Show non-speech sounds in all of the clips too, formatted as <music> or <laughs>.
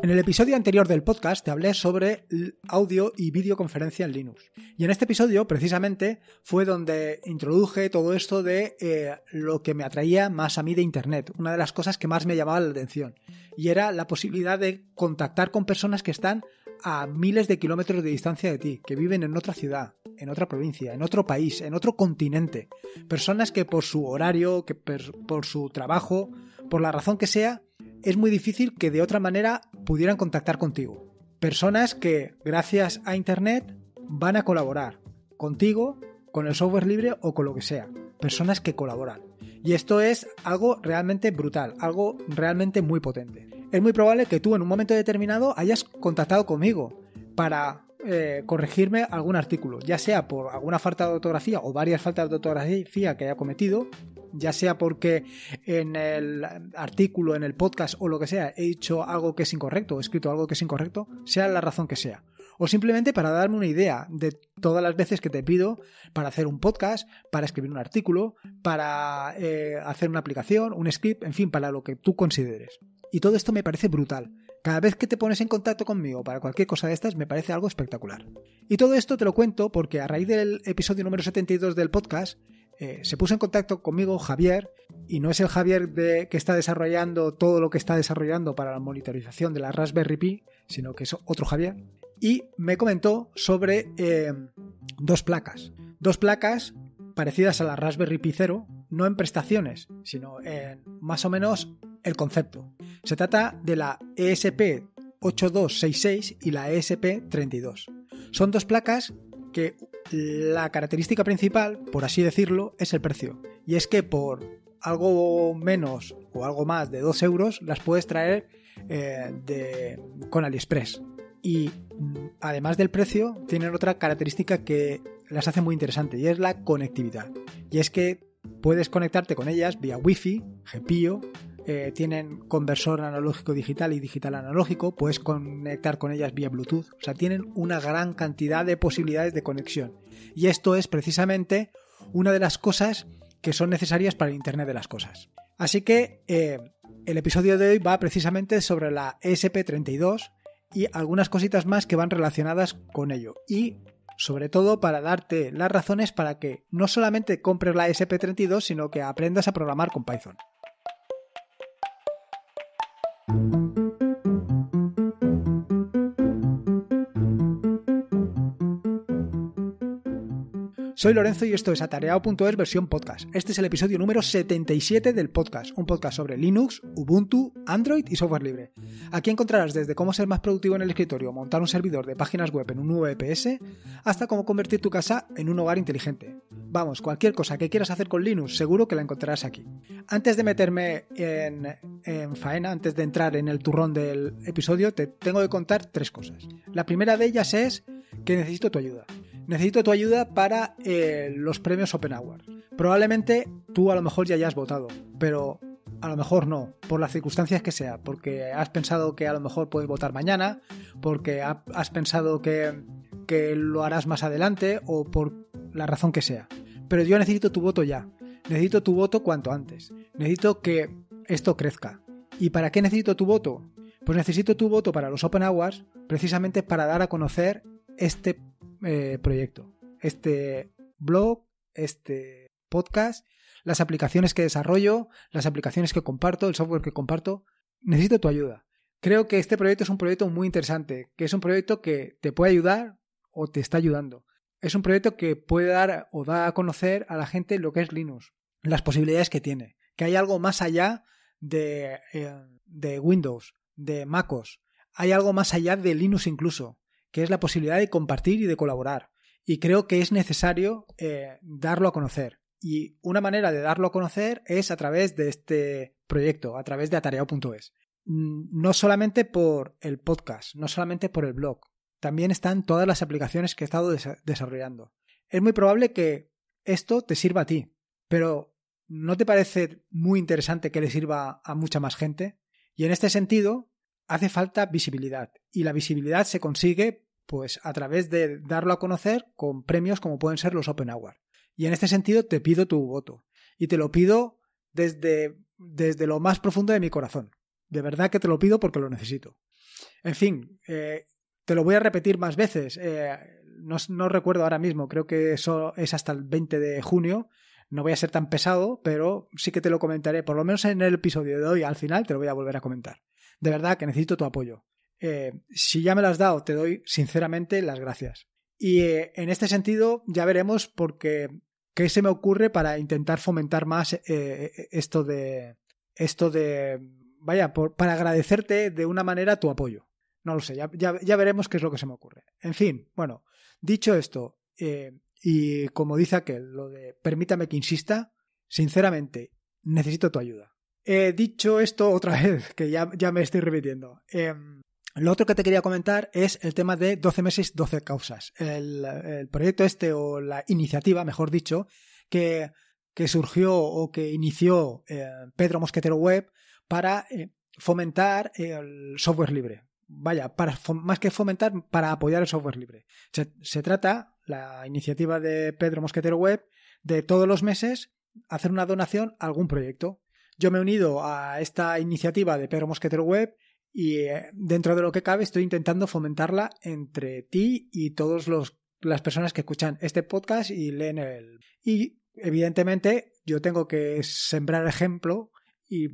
En el episodio anterior del podcast te hablé sobre audio y videoconferencia en Linux. Y en este episodio, precisamente, fue donde introduje todo esto de eh, lo que me atraía más a mí de Internet, una de las cosas que más me llamaba la atención. Y era la posibilidad de contactar con personas que están a miles de kilómetros de distancia de ti, que viven en otra ciudad, en otra provincia, en otro país, en otro continente. Personas que por su horario, que por su trabajo, por la razón que sea, es muy difícil que de otra manera pudieran contactar contigo. Personas que, gracias a Internet, van a colaborar contigo, con el software libre o con lo que sea. Personas que colaboran. Y esto es algo realmente brutal, algo realmente muy potente. Es muy probable que tú en un momento determinado hayas contactado conmigo para eh, corregirme algún artículo, ya sea por alguna falta de ortografía o varias faltas de ortografía que haya cometido, ya sea porque en el artículo, en el podcast o lo que sea, he hecho algo que es incorrecto, o escrito algo que es incorrecto, sea la razón que sea. O simplemente para darme una idea de todas las veces que te pido para hacer un podcast, para escribir un artículo, para eh, hacer una aplicación, un script, en fin, para lo que tú consideres. Y todo esto me parece brutal. Cada vez que te pones en contacto conmigo para cualquier cosa de estas me parece algo espectacular. Y todo esto te lo cuento porque a raíz del episodio número 72 del podcast eh, se puso en contacto conmigo Javier, y no es el Javier que está desarrollando todo lo que está desarrollando para la monitorización de la Raspberry Pi, sino que es otro Javier, y me comentó sobre eh, dos placas. Dos placas parecidas a la Raspberry Pi 0, no en prestaciones, sino en más o menos el concepto. Se trata de la ESP 8266 y la ESP 32. Son dos placas que la característica principal, por así decirlo, es el precio. Y es que por algo menos o algo más de 2 euros las puedes traer eh, de, con AliExpress. Y mm, además del precio, tienen otra característica que las hace muy interesante y es la conectividad. Y es que Puedes conectarte con ellas vía Wi-Fi, GPIO, eh, tienen conversor analógico digital y digital analógico, puedes conectar con ellas vía Bluetooth, o sea, tienen una gran cantidad de posibilidades de conexión. Y esto es precisamente una de las cosas que son necesarias para el Internet de las Cosas. Así que eh, el episodio de hoy va precisamente sobre la e sp 32 y algunas cositas más que van relacionadas con ello. Y sobre todo para darte las razones para que no solamente compres la SP32, sino que aprendas a programar con Python. Soy Lorenzo y esto es atareado.es versión podcast. Este es el episodio número 77 del podcast, un podcast sobre Linux, Ubuntu, Android y software libre. Aquí encontrarás desde cómo ser más productivo en el escritorio, montar un servidor de páginas web en un nuevo e hasta cómo convertir tu casa en un hogar inteligente. Vamos, cualquier cosa que quieras hacer con Linux, seguro que la encontrarás aquí. Antes de meterme en, en faena, antes de entrar en el turrón del episodio, te tengo que contar tres cosas. La primera de ellas es que necesito tu ayuda necesito tu ayuda para eh, los premios Open Hours. Probablemente tú a lo mejor ya hayas votado, pero a lo mejor no, por las circunstancias que sea, porque has pensado que a lo mejor puedes votar mañana, porque has pensado que, que lo harás más adelante o por la razón que sea. Pero yo necesito tu voto ya, necesito tu voto cuanto antes, necesito que esto crezca. ¿Y para qué necesito tu voto? Pues necesito tu voto para los Open Hours precisamente para dar a conocer este eh, proyecto, este blog, este podcast, las aplicaciones que desarrollo, las aplicaciones que comparto, el software que comparto. Necesito tu ayuda. Creo que este proyecto es un proyecto muy interesante, que es un proyecto que te puede ayudar o te está ayudando. Es un proyecto que puede dar o da a conocer a la gente lo que es Linux, las posibilidades que tiene, que hay algo más allá de, eh, de Windows, de MacOS, hay algo más allá de Linux incluso que es la posibilidad de compartir y de colaborar. Y creo que es necesario eh, darlo a conocer. Y una manera de darlo a conocer es a través de este proyecto, a través de atareado.es. Mm, no solamente por el podcast, no solamente por el blog, también están todas las aplicaciones que he estado desarrollando. Es muy probable que esto te sirva a ti, pero ¿no te parece muy interesante que le sirva a mucha más gente? Y en este sentido, hace falta visibilidad y la visibilidad se consigue pues a través de darlo a conocer con premios como pueden ser los Open Award. Y en este sentido te pido tu voto. Y te lo pido desde, desde lo más profundo de mi corazón. De verdad que te lo pido porque lo necesito. En fin, eh, te lo voy a repetir más veces. Eh, no, no, recuerdo ahora mismo, creo que eso es hasta el 20 de junio. No voy a ser tan pesado, pero sí que te lo comentaré. Por lo menos en el episodio de hoy, al final, te lo voy a volver a comentar. De verdad que necesito tu apoyo. Eh, si ya me las has dado, te doy sinceramente las gracias. Y eh, en este sentido ya veremos porque qué se me ocurre para intentar fomentar más eh, esto de esto de vaya para agradecerte de una manera tu apoyo. No lo sé, ya, ya, veremos qué es lo que se me ocurre. En fin, bueno, dicho esto, y como dice aquel, lo de permítame que insista, sinceramente, necesito tu ayuda. He dicho esto otra <laughs> vez, que ya, ya me estoy repitiendo, em, lo otro que te quería comentar es el tema de 12 meses, 12 causas. El, proyecto este o la iniciativa, mejor dicho, que, que surgió o que inició eh, Pedro Mosquetero Web para eh, fomentar el software libre. Vaya, para, más que fomentar, para apoyar el software libre. se trata, la iniciativa de Pedro Mosquetero Web, de todos los meses hacer una donación a algún proyecto. Yo me he unido a esta iniciativa de Pedro Mosquetero Web y eh, dentro de lo que cabe estoy intentando fomentarla entre ti y todas las personas que escuchan este podcast y leen el... Y evidentemente yo tengo que sembrar ejemplo y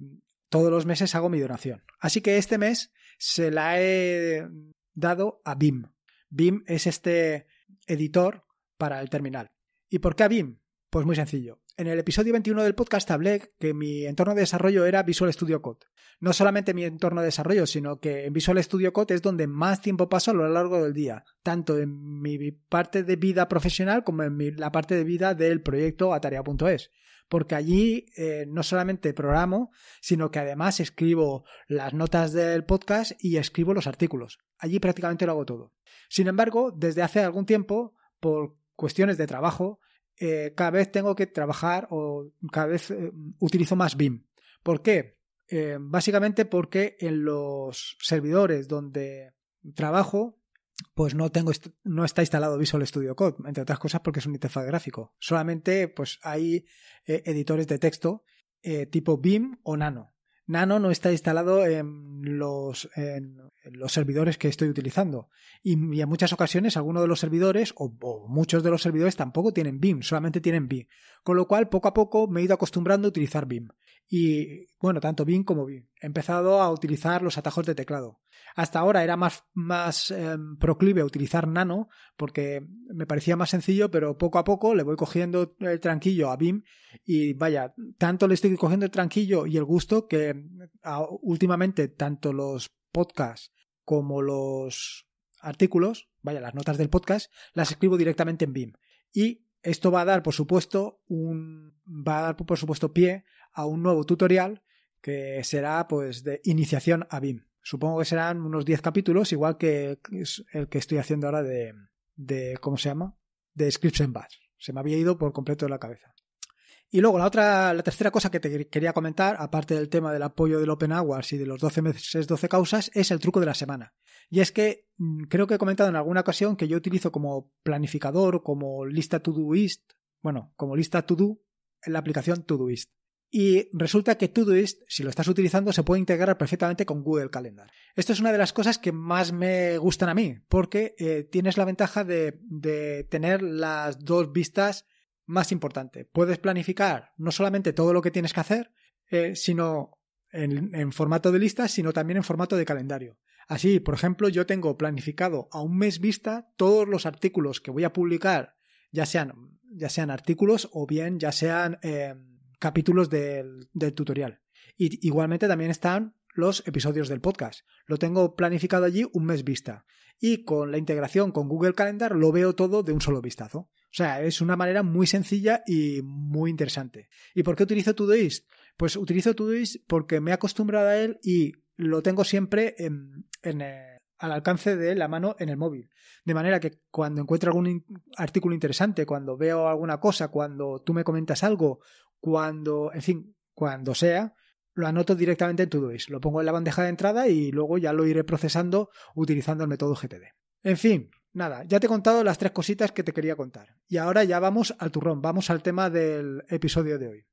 todos los meses hago mi donación. Así que este mes se la he dado a BIM. BIM es este editor para el terminal. ¿Y por qué a BIM? Pues muy sencillo. En el episodio 21 del podcast hablé que mi entorno de desarrollo era Visual Studio Code. No solamente mi entorno de desarrollo, sino que en Visual Studio Code es donde más tiempo paso a lo largo del día, tanto en mi parte de vida profesional como en mi, la parte de vida del proyecto atarea.es. Porque allí eh, no solamente programo, sino que además escribo las notas del podcast y escribo los artículos. Allí prácticamente lo hago todo. Sin embargo, desde hace algún tiempo, por cuestiones de trabajo, eh, cada vez tengo que trabajar o cada vez eh, utilizo más BIM. ¿Por qué? Eh, básicamente porque en los servidores donde trabajo, pues no tengo no está instalado Visual Studio Code, entre otras cosas porque es un interfaz gráfico. Solamente pues hay editores de texto tipo BIM o Nano. Nano no está instalado en los en los servidores que estoy utilizando. Y, en muchas ocasiones algunos de los servidores o, muchos de los servidores tampoco tienen BIM, solamente tienen BIM. Con lo cual, poco a poco me he ido acostumbrando a utilizar BIM. Y bueno, tanto BIM como BIM. He empezado a utilizar los atajos de teclado. Hasta ahora era más, más em, proclive a utilizar Nano porque me parecía más sencillo, pero poco a poco le voy cogiendo el tranquillo a BIM y vaya, tanto le estoy cogiendo el tranquillo y el gusto que ah, últimamente tanto los podcast como los artículos, vaya, las notas del podcast, las escribo directamente en BIM. Y esto va a dar, por supuesto, un va a dar por supuesto pie a un nuevo tutorial que será pues de iniciación a BIM. Supongo que serán unos 10 capítulos, igual que el que estoy haciendo ahora de, ¿cómo se llama? de Scripts en Batch. Se me había ido por completo de la cabeza. Y luego la otra, la tercera cosa que te quería comentar, aparte del tema del apoyo del Open Hours y de los 12 meses, 12 causas, es el truco de la semana. Y es que mm, creo que he comentado en alguna ocasión que yo utilizo como planificador, como lista Todoist, bueno, como lista to do en la aplicación Todoist. Y resulta que Todoist, si lo estás utilizando, se puede integrar perfectamente con Google Calendar. Esto es una de las cosas que más me gustan a mí, porque eh, tienes la ventaja de, de tener las dos vistas más importante, puedes planificar no solamente todo lo que tienes que hacer, eh, sino en, formato de lista, sino también en formato de calendario. Así, por ejemplo, yo tengo planificado a un mes vista todos los artículos que voy a publicar, ya sean, ya sean artículos o bien ya sean em, capítulos del, del tutorial. Y igualmente también están los episodios del podcast. Lo tengo planificado allí un mes vista. Y con la integración con Google Calendar lo veo todo de un solo vistazo. O sea, es una manera muy sencilla y muy interesante. ¿Y por qué utilizo Todoist? Pues utilizo Todoist porque me he acostumbrado a él y lo tengo siempre eh, al alcance de la mano en el móvil. De manera que cuando encuentro algún artículo interesante, cuando veo alguna cosa, cuando tú me comentas algo, cuando, en fin, cuando sea, lo anoto directamente en Todoist, lo pongo en la bandeja de entrada y luego ya lo iré procesando utilizando el método GTD. En fin, Nada, ya te he contado las tres cositas que te quería contar. Y ahora ya vamos al turrón, vamos al tema del episodio de hoy.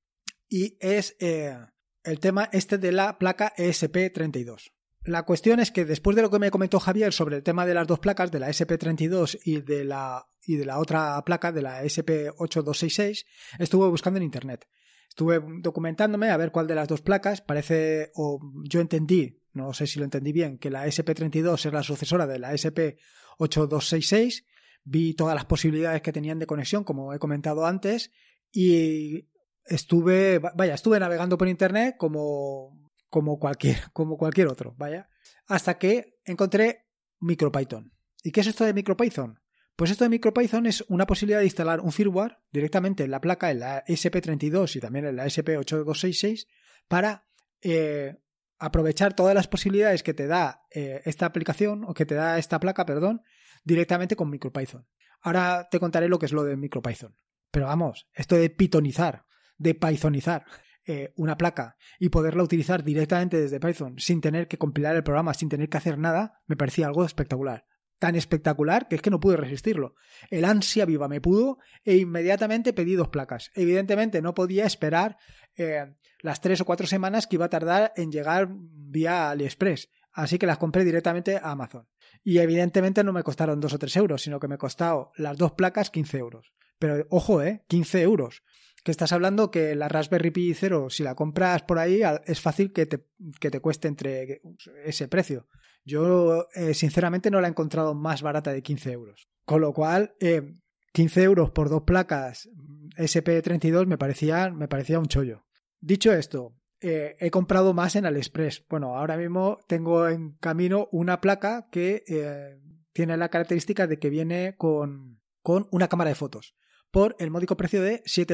Y es eh, el tema este de la placa ESP32. La cuestión es que después de lo que me comentó Javier sobre el tema de las dos placas, de la e SP32 y de la, y de la otra placa, de la e SP8266, estuve buscando en Internet. Estuve documentándome a ver cuál de las dos placas parece, o yo entendí, no sé si lo entendí bien, que la SP32 es la sucesora de la SP8266. Vi todas las posibilidades que tenían de conexión, como he comentado antes, y estuve, vaya, estuve navegando por internet como, como, cualquier, <laughs> como cualquier otro, vaya, hasta que encontré MicroPython. ¿Y qué es esto de MicroPython? Pues esto de MicroPython es una posibilidad de instalar un firmware directamente en la placa, en la SP32 y también en la SP8266, para eh, aprovechar todas las posibilidades que te da eh, esta aplicación o que te da esta placa, perdón, directamente con MicroPython. Ahora te contaré lo que es lo de MicroPython. Pero vamos, esto de pitonizar, de pythonizar eh, una placa y poderla utilizar directamente desde Python sin tener que compilar el programa, sin tener que hacer nada, me parecía algo espectacular tan espectacular que es que no pude resistirlo. El ansia viva me pudo e inmediatamente pedí dos placas. Evidentemente no podía esperar eh, las tres o cuatro semanas que iba a tardar en llegar vía AliExpress. Así que las compré directamente a Amazon. Y evidentemente no me costaron dos o tres euros, sino que me costaron las dos placas 15 euros. Pero ojo, ¿eh? 15 euros. Que estás hablando que la Raspberry Pi 0, si la compras por ahí, es fácil que te, que te cueste entre ese precio. Yo, eh, sinceramente, no la he encontrado más barata de 15 euros. Con lo cual, eh, 15 euros por dos placas SP32 me parecía, me parecía un chollo. Dicho esto, eh, he comprado más en Aliexpress. Bueno, ahora mismo tengo en camino una placa que eh, tiene la característica de que viene con, con, una cámara de fotos por el módico precio de 7,40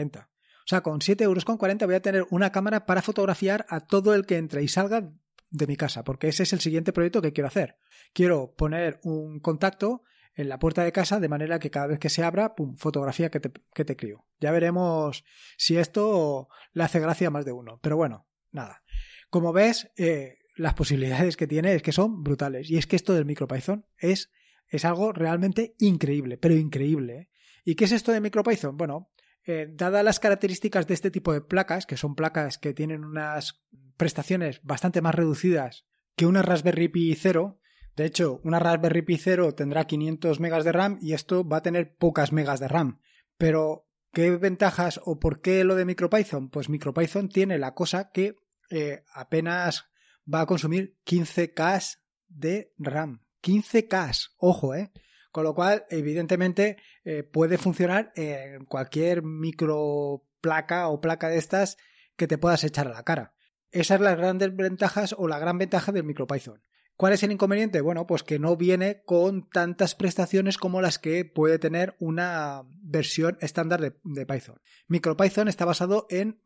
euros. O sea, con 7,40 euros voy a tener una cámara para fotografiar a todo el que entre y salga de mi casa, porque ese es el siguiente proyecto que quiero hacer. Quiero poner un contacto en la puerta de casa de manera que cada vez que se abra, pum, fotografía que te, que te crío. Ya veremos si esto le hace gracia a más de uno. Pero bueno, nada. Como ves, eh, las posibilidades que tiene es que son brutales. Y es que esto del MicroPython es, es algo realmente increíble, pero increíble. ¿eh? ¿Y qué es esto de MicroPython? Bueno, eh, dadas las características de este tipo de placas, que son placas que tienen unas prestaciones bastante más reducidas que una Raspberry Pi 0, de hecho, una Raspberry Pi 0 tendrá 500 megas de RAM y esto va a tener pocas megas de RAM. Pero, ¿qué ventajas o por qué lo de MicroPython? Pues MicroPython tiene la cosa que eh, apenas va a consumir 15K de RAM. 15K, ojo, ¿eh? Con lo cual, evidentemente, eh, puede funcionar en cualquier micro placa o placa de estas que te puedas echar a la cara. Esas son las grandes ventajas o la gran ventaja del MicroPython. ¿Cuál es el inconveniente? Bueno, pues que no viene con tantas prestaciones como las que puede tener una versión estándar de, Python. MicroPython está basado en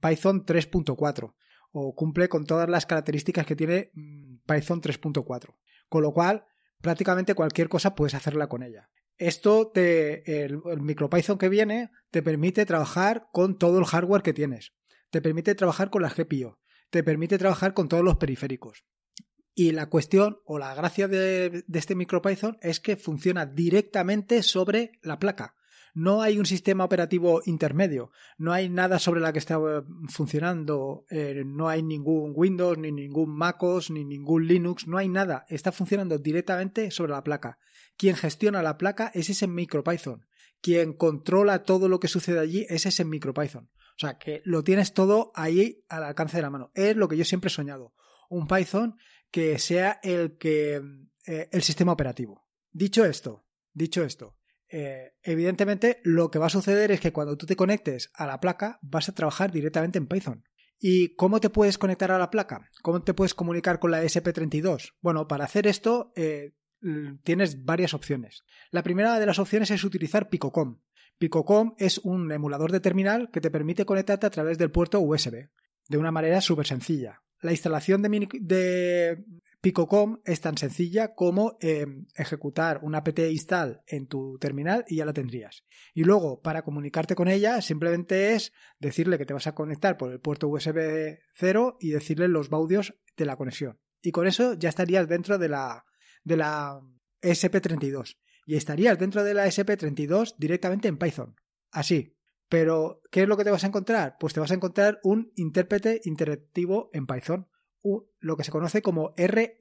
Python 3.4 o cumple con todas las características que tiene mm, Python 3.4. Con lo cual, prácticamente cualquier cosa puedes hacerla con ella. Esto el, MicroPython que viene te permite trabajar con todo el hardware que tienes. Te permite trabajar con las GPIO. Te permite trabajar con todos los periféricos. Y la cuestión o la gracia de, de este MicroPython es que funciona directamente sobre la placa. No hay un sistema operativo intermedio, no hay nada sobre la que está eh, funcionando, eh, no hay ningún Windows, ni ningún MacOS, ni ningún Linux, no hay nada. Está funcionando directamente sobre la placa. Quien gestiona la placa es ese MicroPython. Quien controla todo lo que sucede allí es ese MicroPython. O sea, que lo tienes todo ahí al alcance de la mano. Es lo que yo siempre he soñado. Un Python que sea el que eh, el sistema operativo. Dicho esto, dicho esto, eh, evidentemente lo que va a suceder es que cuando tú te conectes a la placa vas a trabajar directamente en Python. ¿Y cómo te puedes conectar a la placa? ¿Cómo te puedes comunicar con la SP32? Bueno, para hacer esto eh, tienes varias opciones. La primera de las opciones es utilizar Picocom. Picocom es un emulador de terminal que te permite conectarte a través del puerto USB, de una manera súper sencilla. La instalación de, de, PicoCom es tan sencilla como eh, ejecutar un apt install en tu terminal y ya la tendrías. Y luego, para comunicarte con ella, simplemente es decirle que te vas a conectar por el puerto USB 0 y decirle los baudios de la conexión. Y con eso ya estarías dentro de la, de la SP32. Y estarías dentro de la SP32 directamente en Python. Así. Pero, ¿qué es lo que te vas a encontrar? Pues te vas a encontrar un intérprete interactivo en Python lo que se conoce como REPL.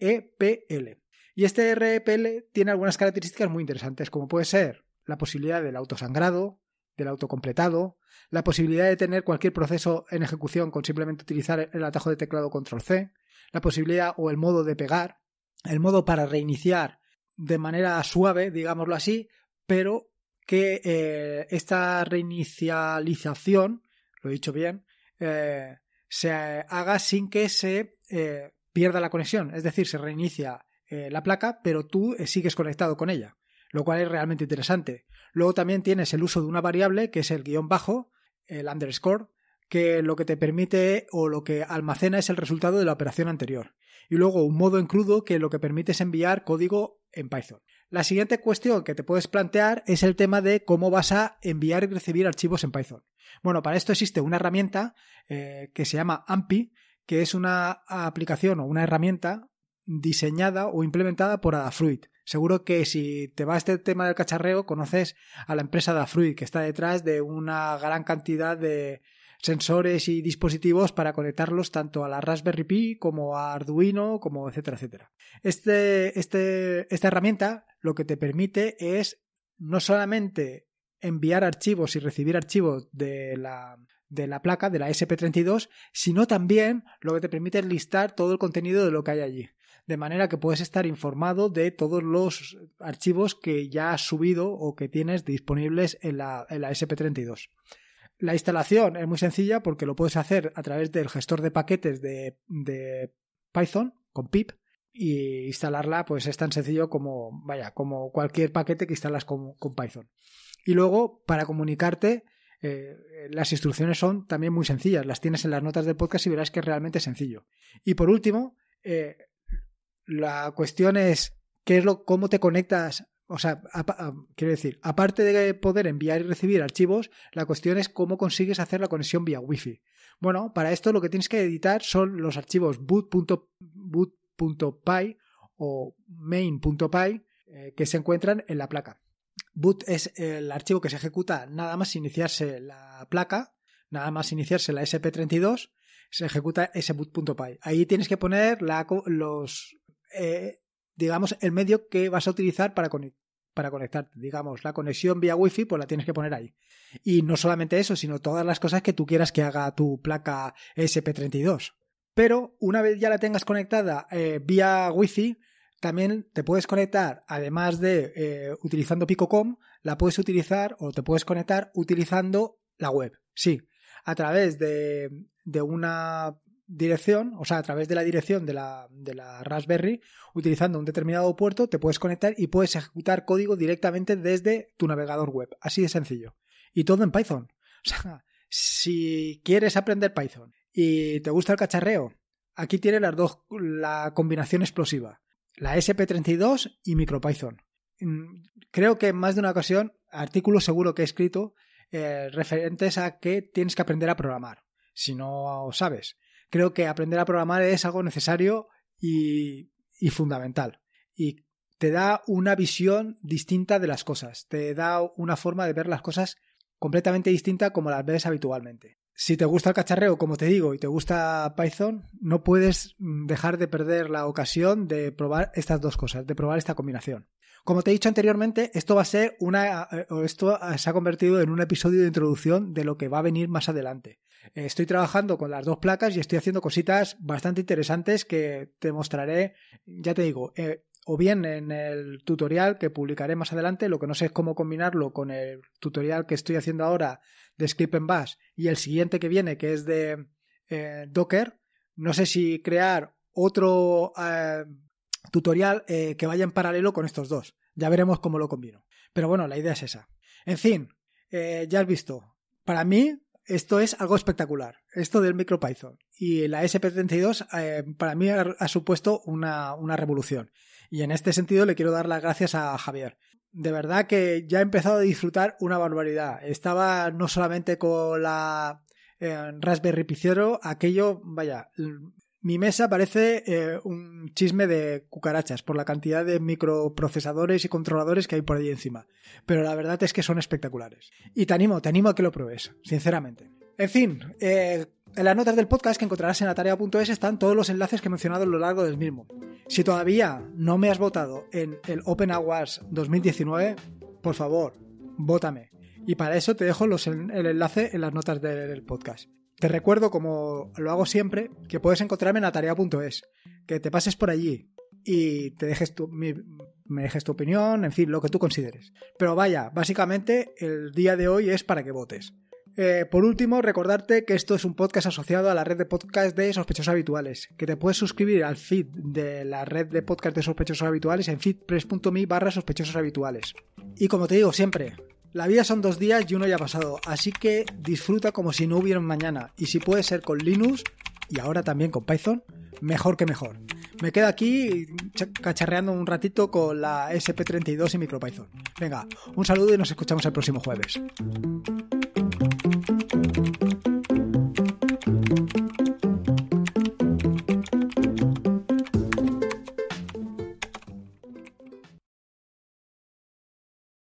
Y este REPL tiene algunas características muy interesantes, como puede ser la posibilidad del autosangrado, del autocompletado, la posibilidad de tener cualquier proceso en ejecución con simplemente utilizar el atajo de teclado control C, la posibilidad o el modo de pegar, el modo para reiniciar de manera suave, digámoslo así, pero que eh, esta reinicialización, lo he dicho bien, eh, se haga sin que se eh, pierda la conexión, es decir, se reinicia eh, la placa, pero tú eh, sigues conectado con ella, lo cual es realmente interesante. Luego también tienes el uso de una variable que es el guión bajo, el underscore, que lo que te permite o lo que almacena es el resultado de la operación anterior. Y luego un modo en crudo que lo que permite es enviar código en Python. La siguiente cuestión que te puedes plantear es el tema de cómo vas a enviar y recibir archivos en Python. Bueno, para esto existe una herramienta que se llama AMPI, que es una aplicación o una herramienta diseñada o implementada por Adafruit. Seguro que si te va este tema del cacharreo, conoces a la empresa Adafruit, que está detrás de una gran cantidad de sensores y dispositivos para conectarlos tanto a la Raspberry Pi como a Arduino, como etcétera, etcétera. Este, este, esta herramienta lo que te permite es no solamente enviar archivos y recibir archivos de la, de la placa, de la SP32, sino también lo que te permite listar todo el contenido de lo que hay allí. De manera que puedes estar informado de todos los archivos que ya has subido o que tienes disponibles en la, SP32. La instalación es muy sencilla porque lo puedes hacer a través del gestor de paquetes de, Python con pip y instalarla pues es tan sencillo como vaya como cualquier paquete que instalas con, con Python. Y luego para comunicarte eh, las instrucciones son también muy sencillas, las tienes en las notas del podcast y verás que es realmente sencillo. Y por último, eh, la cuestión es qué es lo, cómo te conectas. O sea, ah, quiero decir, aparte de poder enviar y recibir archivos, la cuestión es cómo consigues hacer la conexión vía Wi-Fi. Bueno, para esto lo que tienes que editar son los archivos boot.py o main.py eh, que se encuentran en la placa boot es el archivo que se ejecuta nada más iniciarse la placa, nada más iniciarse la SP32, se ejecuta ese boot.py. Ahí tienes que poner la, los, eh, digamos, el medio que vas a utilizar para, para conectarte. Digamos, la conexión vía Wi-Fi, pues la tienes que poner ahí. Y no solamente eso, sino todas las cosas que tú quieras que haga tu placa SP32. Pero una vez ya la tengas conectada eh, vía Wi-Fi, también te puedes conectar, además de eh, utilizando Pico.com, la puedes utilizar o te puedes conectar utilizando la web. Sí, a través de, una dirección, o sea, a través de la dirección de la, de la, Raspberry, utilizando un determinado puerto, te puedes conectar y puedes ejecutar código directamente desde tu navegador web. Así de sencillo. Y todo en Python. O sea, si quieres aprender Python y te gusta el cacharreo, aquí tienes las dos, la combinación explosiva la SP32 y MicroPython. Mm, creo que en más de una ocasión, artículos seguro que he escrito eh, referentes a que tienes que aprender a programar, si no sabes. Creo que aprender a programar es algo necesario y, y fundamental. Y te da una visión distinta de las cosas, te da una forma de ver las cosas completamente distinta como las ves habitualmente si te gusta el cacharreo, como te digo, y te gusta Python, no puedes mm, dejar de perder la ocasión de probar estas dos cosas, de probar esta combinación. Como te he dicho anteriormente, esto va a ser una. Eh, esto se ha convertido en un episodio de introducción de lo que va a venir más adelante. Eh, estoy trabajando con las dos placas y estoy haciendo cositas bastante interesantes que te mostraré, ya te digo, eh, o bien en el tutorial que publicaré más adelante, lo que no sé es cómo combinarlo con el tutorial que estoy haciendo ahora de Script en Bash y el siguiente que viene que es de eh, Docker, no sé si crear otro eh, tutorial eh, que vaya en paralelo con estos dos. Ya veremos cómo lo combino. Pero bueno, la idea es esa. En fin, ya has visto, para mí esto es algo espectacular, esto del MicroPython y la SP32 eh, para mí ha, supuesto una, revolución. Y en este sentido le quiero dar las gracias a Javier. De verdad que ya he empezado a disfrutar una barbaridad. Estaba no solamente con la eh, Raspberry Pi aquello, vaya, mi mesa parece eh, un chisme de cucarachas por la cantidad de microprocesadores y controladores que hay por ahí encima. Pero la verdad es que son espectaculares. Y te animo, te animo a que lo pruebes, sinceramente. En fin, en las notas del podcast que encontrarás en atarea.es están todos los enlaces que he mencionado a lo largo del mismo. Si todavía no me has votado en el Open Awards 2019, por favor, vótame. Y para eso te dejo los, el enlace en las notas del podcast. Te recuerdo, como lo hago siempre, que puedes encontrarme en atarea.es, que te pases por allí y te dejes me dejes tu opinión, en fin, lo que tú consideres. Pero vaya, básicamente el día de hoy es para que votes. Eh, por último, recordarte que esto es un podcast asociado a la red de podcast de sospechosos habituales, que te puedes suscribir al feed de la red de podcast de sospechosos habituales en feedpress.me barra sospechosos habituales. Y como te digo siempre, la vida son dos días y uno ya ha pasado, así que disfruta como si no hubiera un mañana, y si puede ser con Linux, y ahora también con Python, mejor que mejor. Me quedo aquí cacharreando un ratito con la SP32 y MicroPython. Venga, un saludo y nos escuchamos el próximo jueves.